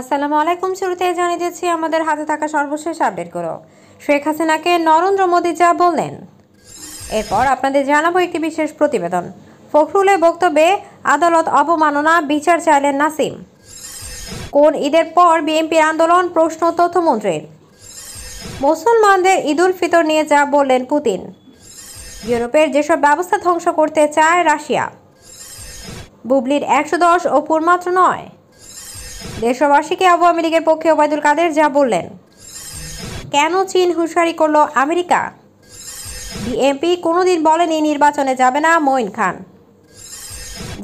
আসসালামু আলাইকুম শুরুতে জানিয়ে দিচ্ছি আমাদের হাতে থাকা সর্বশেষ আপডেট আপডেটগুলো শেখ হাসিনাকে নরেন্দ্র মোদী যা বললেন এরপর আপনাদের জানাবো একটি বিশেষ প্রতিবেদন ফখরুলের বক্তব্যে আদালত অবমাননা বিচার চাইলেন নাসিম কোন ঈদের পর বিএনপির আন্দোলন প্রশ্ন তথ্যমন্ত্রীর মুসলমানদের ঈদুল ফিতর নিয়ে যা বললেন পুতিন ইউরোপের যেসব ব্যবস্থা ধ্বংস করতে চায় রাশিয়া বুবলির একশো দশ ও নয় দেশবাসীকে আওয়ামী লীগের পক্ষে ওবায়দুল কাদের যা বললেন কেন চীন হুঁশিয়ারি করল আমেরিকা বিএমপি কোনোদিন বলেনি নির্বাচনে যাবে না মঈন খান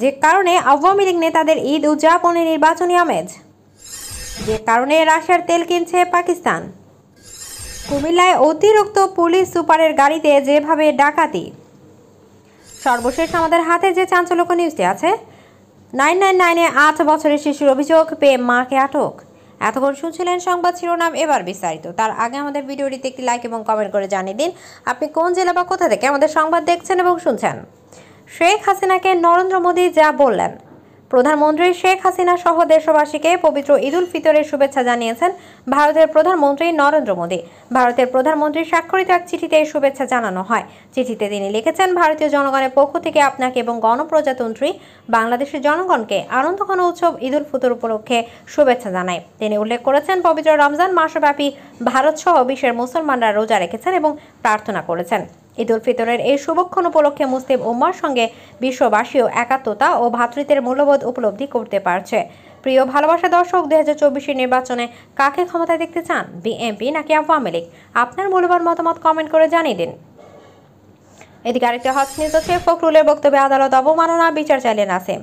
যে কারণে আওয়ামী লীগ নেতাদের ঈদ উদযাপনে নির্বাচনী আমেজ যে কারণে রাশিয়ার তেল কিনছে পাকিস্তান কুমিল্লায় অতিরিক্ত পুলিশ সুপারের গাড়িতে যেভাবে ডাকাতি সর্বশেষ আমাদের হাতে যে চাঞ্চল্যক নিউজটি আছে নাইন নাইন নাইনে আট বছরের শিশুর অভিযোগ পেয়ে মাকে আটক এতক্ষণ শুনছিলেন সংবাদ শিরোনাম এবার বিস্তারিত তার আগে আমাদের ভিডিওটিতে একটি লাইক এবং কমেন্ট করে জানিয়ে দিন আপনি কোন জেলা বা কোথা থেকে আমাদের সংবাদ দেখছেন এবং শুনছেন শেখ হাসিনাকে নরেন্দ্র মোদী যা বললেন প্রধানমন্ত্রী শেখ হাসিনা সহ দেশবাসীকে পবিত্র ঈদুল ফিতরের শুভেচ্ছা জানিয়েছেন ভারতের প্রধানমন্ত্রী নরেন্দ্র মোদী ভারতের প্রধানমন্ত্রী স্বাক্ষরিত এক চিঠিতে এই শুভেচ্ছা জানানো হয় চিঠিতে তিনি লিখেছেন ভারতীয় জনগণের পক্ষ থেকে আপনাকে এবং গণপ্রজাতন্ত্রী বাংলাদেশের জনগণকে আনন্দঘন উৎসব ঈদুল ফিতর উপলক্ষে শুভেচ্ছা জানায় তিনি উল্লেখ করেছেন পবিত্র রমজান মাসব্যাপী ভারত সহ বিশ্বের মুসলমানরা রোজা রেখেছেন এবং প্রার্থনা করেছেন উল ফিতরের এই শুভক্ষণ উপলক্ষে মুসলিম উম্মার সঙ্গে বিশ্ববাসীও একাত্মতা ও ভ্রাতৃত্বের মূল্যবোধ উপলব্ধি করতে পারছে প্রিয় ভালোবাসা দর্শক দু হাজার চব্বিশের নির্বাচনে কাকে ক্ষমতায় দেখতে চান বিএমপি নাকি আওয়ামী লীগ আপনার মূল্যবান মতামত কমেন্ট করে জানিয়ে দিন এদিকে আরেকটি হট নিউজ ফখরুলের বক্তব্যে আদালত অবমাননা বিচার চাইলেন আসেম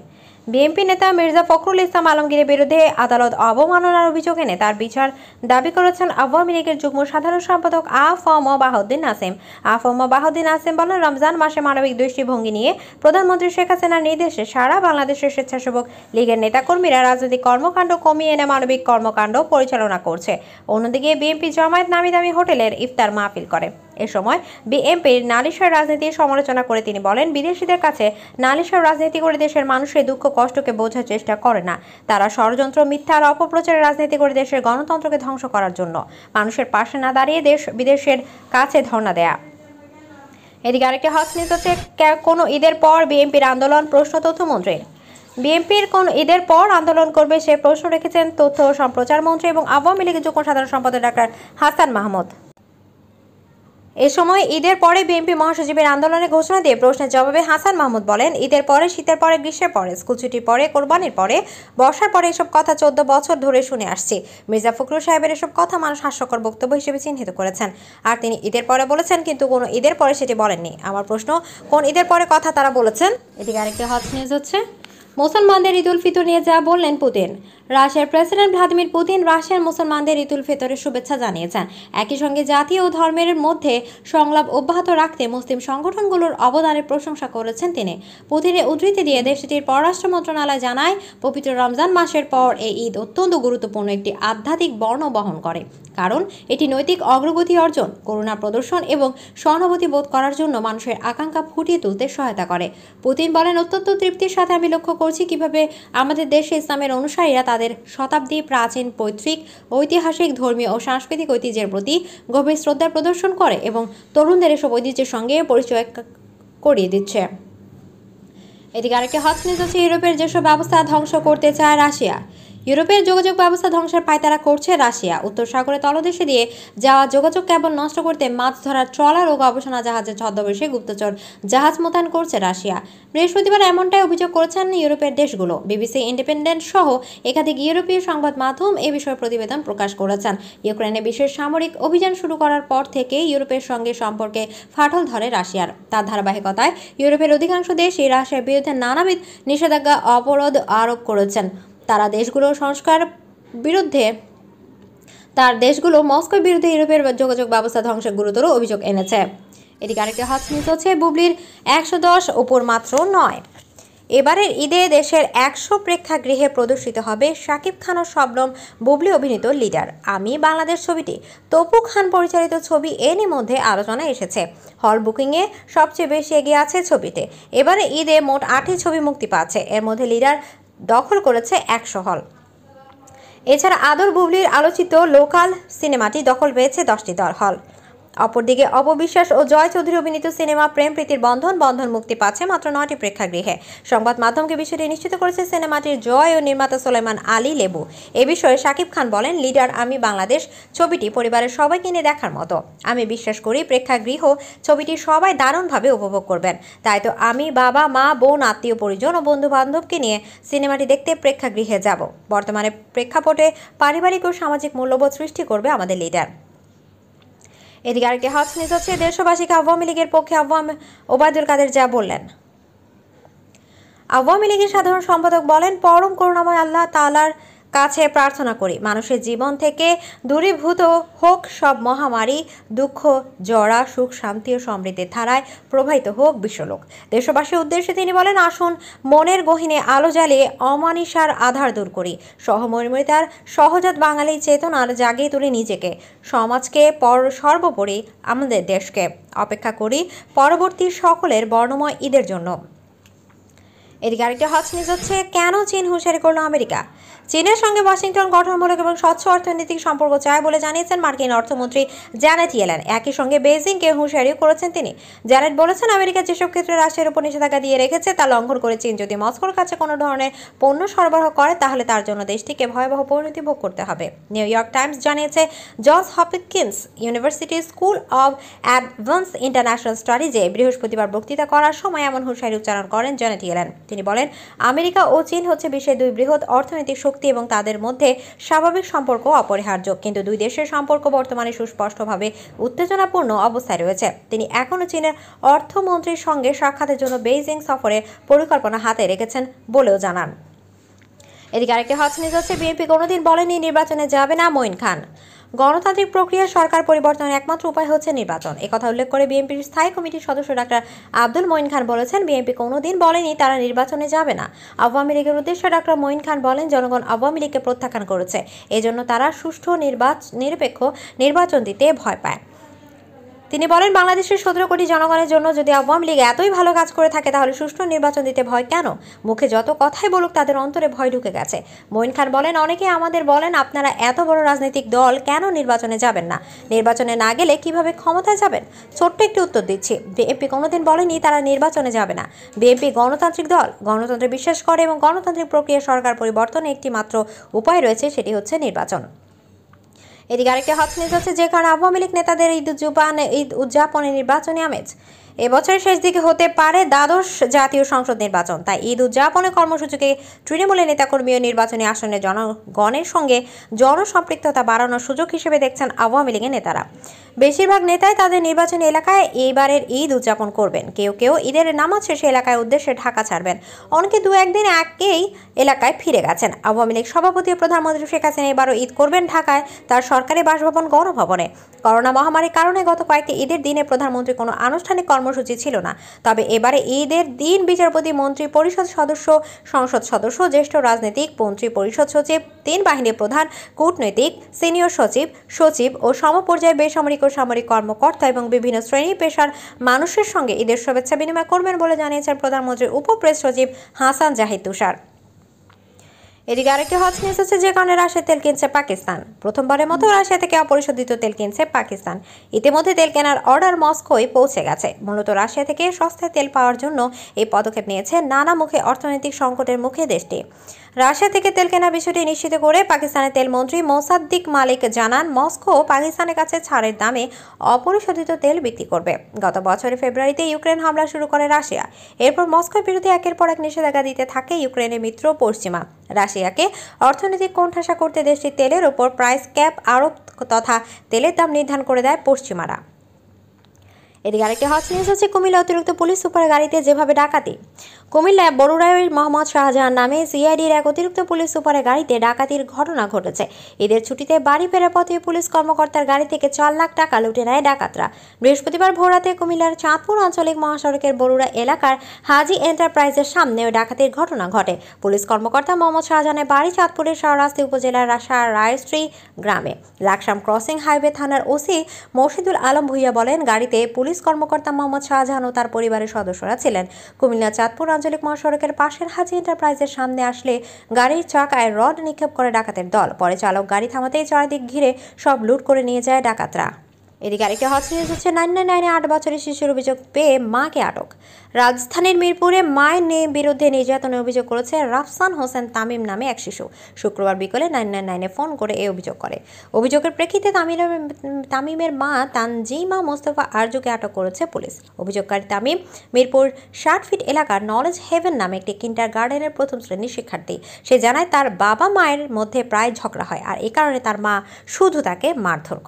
বিএনপি নেতা মির্জা ফখরুল ইসলাম আলমগীরের বিরুদ্ধে আদালত অবমাননার অভিযোগ এনে তার বিচার দাবি করেছেন আওয়ামী লীগের যুগ্ম সাধারণ সম্পাদক আফম বাহাউদ্দিন নাসিম ও বাহাউদ্দিন আসেম বলেন রমজান মাসে মানবিক দৃষ্টিভঙ্গি নিয়ে প্রধানমন্ত্রী শেখ হাসিনার নির্দেশে সারা বাংলাদেশের স্বেচ্ছাসেবক লীগের নেতাকর্মীরা রাজনৈতিক কর্মকাণ্ড কমিয়ে এনে মানবিক কর্মকাণ্ড পরিচালনা করছে অন্যদিকে বিএনপি জামায়াত নামি দামি হোটেলের ইফতার মাহফিল করে এ সময় বিএমপির নালিশার রাজনীতির সমালোচনা করে তিনি বলেন বিদেশিদের কাছে নালিশার রাজনীতি করে দেশের মানুষের দুঃখ কষ্টকে বোঝার চেষ্টা করে না তারা ষড়যন্ত্র মিথ্যা আর অপপ্রচারের রাজনীতি করে দেশের গণতন্ত্রকে ধ্বংস করার জন্য মানুষের পাশে না দাঁড়িয়ে দেশ বিদেশের কাছে ধর্ণা দেয়া এদিকে আরেকটি হক নিউজ হচ্ছে কোনো ঈদের পর বিএনপির আন্দোলন প্রশ্ন তথ্যমন্ত্রী বিএনপির কোন ঈদের পর আন্দোলন করবে সে প্রশ্ন রেখেছেন তথ্য সম্প্রচার মন্ত্রী এবং আওয়ামী লীগের যুগ্ম সাধারণ সম্পাদক ডাক্তার হাসান মাহমুদ এ সময় ঈদের পরে বিএনপি মহাসচিবের আন্দোলনের ঘোষণা দিয়ে প্রশ্নের জবাবে হাসান মাহমুদ বলেন ঈদের পরে শীতের পরে গ্রীষ্মের পরে স্কুল ছুটির পরে কোরবানির পরে বর্ষার পরে এসব কথা চোদ্দ বছর ধরে শুনে আসছে মির্জা ফখরুল সাহেবের এসব কথা মানুষ হাস্যকর বক্তব্য হিসেবে চিহ্নিত করেছেন আর তিনি ঈদের পরে বলেছেন কিন্তু কোনো ঈদের পরে সেটি বলেননি আমার প্রশ্ন কোন ঈদের পরে কথা তারা বলেছেন এদিকে আরেকটি হট নিউজ হচ্ছে মুসলমানদের ঈদ উল ফিতর নিয়ে যা বললেন পুতিন রাশিয়ার প্রেসিডেন্ট ভ্লাদিমির পুতিন রাশিয়ার মুসলমানদের ঈদ উল ফিতরের শুভেচ্ছা জানিয়েছেন একই সঙ্গে জাতি ও ধর্মের মধ্যে সংলাপ অব্যাহত রাখতে মুসলিম সংগঠনগুলোর অবদানের প্রশংসা করেছেন তিনি পুতিনের উদ্ধৃতি দিয়ে দেশটির পররাষ্ট্র মন্ত্রণালয় জানায় পবিত্র রমজান মাসের পর এই ঈদ অত্যন্ত গুরুত্বপূর্ণ একটি আধ্যাত্মিক বর্ণ বহন করে কারণ এটি নৈতিক অগ্রগতি অর্জন করুণা প্রদর্শন এবং সহানুভূতি বোধ করার জন্য মানুষের আকাঙ্ক্ষা ফুটিয়ে তুলতে সহায়তা করে পুতিন বলেন অত্যন্ত তৃপ্তির সাথে আমি লক্ষ্য করি করছি কিভাবে আমাদের দেশে ইসলামের অনুসারীরা তাদের শতাব্দী প্রাচীন পৈতৃক ঐতিহাসিক ধর্মীয় ও সাংস্কৃতিক ঐতিহ্যের প্রতি গভীর শ্রদ্ধা প্রদর্শন করে এবং তরুণদের এসব ঐতিহ্যের সঙ্গে পরিচয় করিয়ে দিচ্ছে এদিকে আরেকটি হট নিউজ হচ্ছে ইউরোপের যেসব ব্যবস্থা ধ্বংস করতে চায় রাশিয়া ইউরোপের যোগাযোগ ব্যবস্থা ধ্বংসের পায়তারা করছে রাশিয়া উত্তর সাগরে তলদেশে দিয়ে যাওয়া যোগাযোগ কেবল নষ্ট করতে মাছ ধরার ট্রলার ও গবেষণা জাহাজের ছদ্মবেশে গুপ্তচর জাহাজ মোতায়েন করছে রাশিয়া বৃহস্পতিবার এমনটাই অভিযোগ করেছেন ইউরোপের দেশগুলো বিবিসি ইন্ডিপেন্ডেন্ট সহ একাধিক ইউরোপীয় সংবাদ মাধ্যম এ বিষয়ে প্রতিবেদন প্রকাশ করেছেন ইউক্রেনে বিশ্বের সামরিক অভিযান শুরু করার পর থেকে ইউরোপের সঙ্গে সম্পর্কে ফাটল ধরে রাশিয়ার তার ধারাবাহিকতায় ইউরোপের অধিকাংশ দেশই রাশিয়ার বিরুদ্ধে নানাবিধ নিষেধাজ্ঞা অবরোধ আরোপ করেছেন তারা দেশগুলোর সংস্কার বিরুদ্ধে তার দেশগুলো মস্কোর বিরুদ্ধে ইউরোপের যোগাযোগ ব্যবস্থা ধ্বংসের গুরুতর অভিযোগ এনেছে এদিকে আরেকটি হট নিউজ হচ্ছে বুবলির একশো দশ ওপর মাত্র নয় এবারের ঈদে দেশের একশো প্রেক্ষাগৃহে প্রদর্শিত হবে শাকিব খান ও শবনম বুবলি অভিনীত লিডার আমি বাংলাদেশ ছবিটি তপু খান পরিচালিত ছবি এরই মধ্যে আলোচনা এসেছে হল বুকিংয়ে সবচেয়ে বেশি এগিয়ে আছে ছবিতে এবারে ঈদে মোট আটটি ছবি মুক্তি পাচ্ছে এর মধ্যে লিডার দখল করেছে একশো হল এছাড়া আদর বুবলির আলোচিত লোকাল সিনেমাটি দখল পেয়েছে দশটি দল হল অপরদিকে অপবিশ্বাস ও জয় চৌধুরী অভিনীত সিনেমা প্রেম প্রীতির বন্ধন বন্ধন মুক্তি পাচ্ছে মাত্র নয়টি প্রেক্ষাগৃহে সংবাদ মাধ্যমকে বিষয়টি নিশ্চিত করেছে সিনেমাটির জয় ও নির্মাতা সোলেমান আলী লেবু এ বিষয়ে শাকিব খান বলেন লিডার আমি বাংলাদেশ ছবিটি পরিবারের সবাই কিনে দেখার মতো আমি বিশ্বাস করি প্রেক্ষাগৃহ ছবিটি সবাই দারুণভাবে উপভোগ করবেন তাই তো আমি বাবা মা বোন আত্মীয় পরিজন ও বন্ধু বান্ধবকে নিয়ে সিনেমাটি দেখতে প্রেক্ষাগৃহে যাব বর্তমানে প্রেক্ষাপটে পারিবারিক ও সামাজিক মূল্যবোধ সৃষ্টি করবে আমাদের লিডার এদিকে আরেকটি হট নিউজ হচ্ছে দেশবাসীকে আওয়ামী লীগের পক্ষে আওয়ামী ওবায়দুল কাদের যা বললেন আওয়ামী লীগের সাধারণ সম্পাদক বলেন পরম করুণাময় আল্লাহ তালার কাছে প্রার্থনা করি মানুষের জীবন থেকে দূরীভূত হোক সব মহামারী দুঃখ জরা সুখ শান্তি ও সমৃদ্ধির ধারায় প্রবাহিত হোক বিশ্বলোক দেশবাসীর উদ্দেশ্যে তিনি বলেন আসুন মনের গহিনে আলো জ্বালিয়ে অমানিসার আধার দূর করি সহমর্মিতার সহজাত বাঙালি চেতনার জাগিয়ে তুলি নিজেকে সমাজকে পর সর্বোপরি আমাদের দেশকে অপেক্ষা করি পরবর্তী সকলের বর্ণময় ঈদের জন্য এদিকে আরেকটা হজ নিউজ হচ্ছে কেন চীন হুঁশিয়ারি করল আমেরিকা চীনের সঙ্গে ওয়াশিংটন গঠনমূলক এবং স্বচ্ছ অর্থনৈতিক সম্পর্ক চায় বলে জানিয়েছেন মার্কিন অর্থমন্ত্রী জ্যানেট ইয়েলেন একই সঙ্গে বেজিংকে হুঁশিয়ারিও করেছেন তিনি জ্যানেট বলেছেন আমেরিকা যেসব ক্ষেত্রে রাশিয়ার উপর নিষেধাজ্ঞা দিয়ে রেখেছে তা লঙ্ঘন করে চীন যদি মস্কোর কাছে কোনো ধরনের পণ্য সরবরাহ করে তাহলে তার জন্য দেশটিকে ভয়াবহ পরিণতি ভোগ করতে হবে নিউ ইয়র্ক টাইমস জানিয়েছে Johns Hopkins University school of advance international স্টাডিজে বৃহস্পতিবার বক্তৃতা করার সময় এমন হুঁশিয়ারি উচ্চারণ করেন জ্যানেট ইয়েলেন তিনি বলেন আমেরিকা ও চীন হচ্ছে বিশ্বের দুই বৃহৎ অর্থনৈতিক শক্তি এবং তাদের মধ্যে স্বাভাবিক সম্পর্ক অপরিহার্য কিন্তু দুই দেশের সম্পর্ক বর্তমানে সুস্পষ্টভাবে উত্তেজনাপূর্ণ অবস্থায় রয়েছে তিনি এখনও চীনের অর্থমন্ত্রীর সঙ্গে সাক্ষাতের জন্য বেইজিং সফরে পরিকল্পনা হাতে রেখেছেন বলেও জানান এদিকে আরেকটি হজ হচ্ছে বিএনপি কোনোদিন বলেনি নির্বাচনে যাবে না মঈন খান গণতান্ত্রিক প্রক্রিয়া সরকার পরিবর্তনের একমাত্র উপায় হচ্ছে নির্বাচন কথা উল্লেখ করে বিএনপির স্থায়ী কমিটির সদস্য ডাক্তার আব্দুল মঈন খান বলেছেন বিএনপি কোনোদিন বলেনি তারা নির্বাচনে যাবে না আওয়ামী লীগের উদ্দেশ্যে ডাক্তার মঈন খান বলেন জনগণ আওয়ামী লীগকে প্রত্যাখ্যান করেছে এজন্য তারা সুষ্ঠু নির্বাচ নিরপেক্ষ নির্বাচন দিতে ভয় পায় তিনি বলেন বাংলাদেশের সতেরো কোটি জনগণের জন্য যদি আওয়ামী লীগ এতই ভালো কাজ করে থাকে তাহলে সুষ্ঠু নির্বাচন দিতে ভয় কেন মুখে যত কথাই বলুক তাদের অন্তরে ভয় ঢুকে গেছে মঈন খান বলেন অনেকে আমাদের বলেন আপনারা এত বড় রাজনৈতিক দল কেন নির্বাচনে যাবেন না নির্বাচনে না গেলে কিভাবে ক্ষমতায় যাবেন ছোট্ট একটি উত্তর দিচ্ছি বিএনপি কোনোদিন বলেনি তারা নির্বাচনে যাবে না বিএনপি গণতান্ত্রিক দল গণতন্ত্রে বিশ্বাস করে এবং গণতান্ত্রিক প্রক্রিয়া সরকার পরিবর্তনে একটি মাত্র উপায় রয়েছে সেটি হচ্ছে নির্বাচন এদিকে আরেকটি হট নিউজ হচ্ছে যেখানে আওয়ামী লীগ নেতাদের ঈদ জুবান ঈদ উদযাপনে নির্বাচনী আমেজ এবছরের শেষ দিকে হতে পারে দ্বাদশ জাতীয় সংসদ নির্বাচন তাই ঈদ উদযাপনের কর্মসূচিকে তৃণমূলের নেতাকর্মী ও নির্বাচনী আসনে জনগণের সঙ্গে জনসম্পৃক্ততা বাড়ানোর সুযোগ হিসেবে দেখছেন আওয়ামী লীগের নেতারা বেশিরভাগ নেতাই তাদের নির্বাচনী এলাকায় এইবারের ঈদ উদযাপন করবেন কেউ কেউ ঈদের নামাজ শেষে এলাকায় উদ্দেশ্যে ঢাকা ছাড়বেন অনেকে দু একদিন একেই এলাকায় ফিরে গেছেন আওয়ামী লীগ সভাপতি ও প্রধানমন্ত্রী শেখ হাসিনা এবারও ঈদ করবেন ঢাকায় তার সরকারি বাসভবন গণভবনে করোনা মহামারীর কারণে গত কয়েকটি ঈদের দিনে প্রধানমন্ত্রী কোনো আনুষ্ঠানিক কর্ম কর্মসূচি ছিল না তবে এবারে ঈদের দিন বিচারপতি মন্ত্রী পরিষদ সদস্য সংসদ সদস্য জ্যেষ্ঠ রাজনীতিক মন্ত্রী পরিষদ সচিব তিন বাহিনীর প্রধান কূটনৈতিক সিনিয়র সচিব সচিব ও সমপর্যায়ে বেসামরিক ও সামরিক কর্মকর্তা এবং বিভিন্ন শ্রেণী পেশার মানুষের সঙ্গে ঈদের শুভেচ্ছা বিনিময় করবেন বলে জানিয়েছেন প্রধানমন্ত্রীর উপপ্রেস সচিব হাসান জাহিদ তুষার এদিকে আরেকটি হজ নিউজ হচ্ছে যে কারণে রাশিয়া তেল কিনছে পাকিস্তান প্রথমবারের মতো রাশিয়া থেকে অপরিশোধিত তেল কিনছে পাকিস্তান ইতিমধ্যে তেল কেনার অর্ডার মস্কোয় পৌঁছে গেছে মূলত রাশিয়া থেকে সস্তায় তেল পাওয়ার জন্য এই পদক্ষেপ নিয়েছে নানা মুখে অর্থনৈতিক সংকটের মুখে দেশটি রাশিয়া থেকে তেল কেনা বিষয়টি নিশ্চিত করে পাকিস্তানের তেলমন্ত্রী মোসাদ্দিক মালিক জানান মস্কো পাকিস্তানের কাছে ছাড়ের দামে অপরিশোধিত তেল বিক্রি করবে গত বছরের ফেব্রুয়ারিতে ইউক্রেন হামলা শুরু করে রাশিয়া এরপর মস্কোর বিরুদ্ধে একের পর এক নিষেধাজ্ঞা দিতে থাকে ইউক্রেনের মিত্র পশ্চিমা রাশিয়াকে অর্থনৈতিক কোণঠাসা করতে দেশটির তেলের ওপর প্রাইস ক্যাপ আরোপ তথা তেলের দাম নির্ধারণ করে দেয় পশ্চিমারা এদিকে আরেকটি হট নিউজ হচ্ছে কুমিল্লা অতিরিক্ত পুলিশ সুপার গাড়িতে যেভাবে ডাকাতি কুমিল্লায় বড়ুরায়ের মোহাম্মদ শাহজাহান নামে সিআইডির এক অতিরিক্ত পুলিশ সুপারের গাড়িতে ডাকাতির ঘটনা ঘটেছে ঈদের ছুটিতে বাড়ি ফেরার পথে পুলিশ কর্মকর্তার গাড়ি থেকে চার লাখ টাকা লুটে নেয় ডাকাতরা বৃহস্পতিবার ভোরাতে কুমিল্লার চাঁদপুর আঞ্চলিক মহাসড়কের বড়ুরা এলাকার হাজি এন্টারপ্রাইজের সামনে ওই ডাকাতির ঘটনা ঘটে পুলিশ কর্মকর্তা মোহাম্মদ শাহজাহানের বাড়ি চাঁদপুরের শাহরাস্তি উপজেলার রায়শ্রী গ্রামে লাকসাম ক্রসিং হাইওয়ে থানার ওসি মশিদুল আলম ভুইয়া বলেন গাড়িতে পুলিশ পুলিশ কর্মকর্তা মোহাম্মদ শাহজাহান ও তার পরিবারের সদস্যরা ছিলেন কুমিল্লা চাঁদপুর আঞ্চলিক মহাসড়কের পাশের হাজি এন্টারপ্রাইজের সামনে আসলে গাড়ির চাকায় রড নিক্ষেপ করে ডাকাতের দল পরে চালক গাড়ি থামাতেই চারিদিক ঘিরে সব লুট করে নিয়ে যায় ডাকাতরা এদিকে আরেকটি হট নিউজ হচ্ছে নাইন নাইন নাইনে আট বছরের শিশুর অভিযোগ পেয়ে মাকে আটক রাজধানীর মিরপুরে মায়ের নে বিরুদ্ধে নির্যাতনের অভিযোগ করেছে রাফসান হোসেন তামিম নামে এক শিশু শুক্রবার বিকেলে নাইন নাইন নাইনে ফোন করে এ অভিযোগ করে অভিযোগের প্রেক্ষিতে তামিমের তামিমের মা তানজিমা মোস্তফা আরজুকে আটক করেছে পুলিশ অভিযোগকারী তামিম মিরপুর ষাট ফিট এলাকার নলেজ হেভেন নামে একটি কিন্টার গার্ডেনের প্রথম শ্রেণীর শিক্ষার্থী সে জানায় তার বাবা মায়ের মধ্যে প্রায় ঝগড়া হয় আর এ কারণে তার মা শুধু তাকে মারধর করে